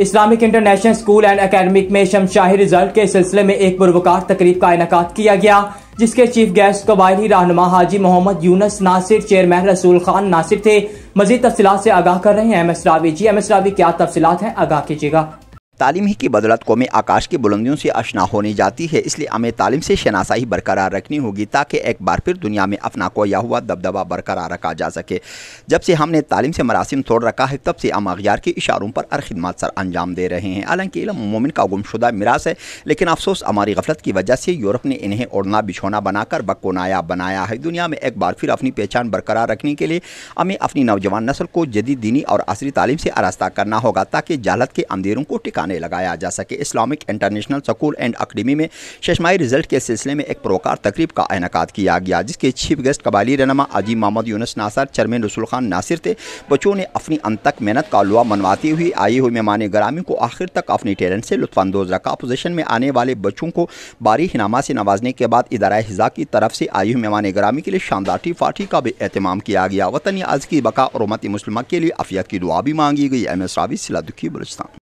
Islamic international school and academic में शमशाही result के सिलसिले में एक पुरवकार तकरीब का इनका किया गया जिसके चीफ गेस्ट कबायली रहनुमा हाजी मोहम्मद यूनस नासिर चेयरमैन रसूल खान नासिर थे मजीद तफसीत से आगाह कर रहे हैं M S Ravi ji M S Ravi क्या तफसीत हैं आगाह कीजिएगा तालीम ही की बदौलत कौमें आकाश की बुलंदियों से अशना होने जाती है इसलिए हमें तालीम से शनासाही बरकरार रखनी होगी ताकि एक बार फिर दुनिया में अपना कोया हुआ दबदबा बरकरार रखा जा सके जब से हमने तालीम से मरासम तोड़ रखा है तब से हम अगियार के इशारों पर हर खिदमत सर अंजाम दे रहे हैं हालांकि इलम मोमिन का गुमशुदा मिरास है लेकिन अफसोस हमारी गफलत की वजह से यूरोप ने इन्हें ओढ़ना बिछोना बनाकर बक्को नायाब बनाया है दुनिया में एक बार फिर अपनी पहचान बरकरार रखने के लिए हमें अपनी नौजवान नस्ल को जदीद दीनी और असरी तालीम से आरास्ता करना होगा ताकि जालत के अंधेरों को टिकाने निशाने लगाया जा सके Islamic international school and academy में शशमाई रिजल्ट के सिलसिले में एक प्रोकार तकरीब का इनका किया गया जिसके चीफ गेस्ट कबाली रहनमा अजीम मोहम्मद यूनस नासर चरमिन रसूल खान नासिर थे बच्चों ने अपनी अंत तक मेहनत का लुआ मनवाती हुई आई हुई मेहमान ग्रामीण को आखिर तक अपनी टैलेंट से लुफानंदोज रखा अपोजिशन में आने वाले बच्चों को बारी हिनामा से नवाजने के बाद इदारा हिजा की तरफ से आई हुई मेहमान ग्रामी के लिए शानदार टी फाठी का भी अहतमाम किया गया वतन आज की बका और उमत मुस्लिम के लिए अफियत की दुआ भी मांगी गई एम एस रावी सिला दुखी बलुस्तान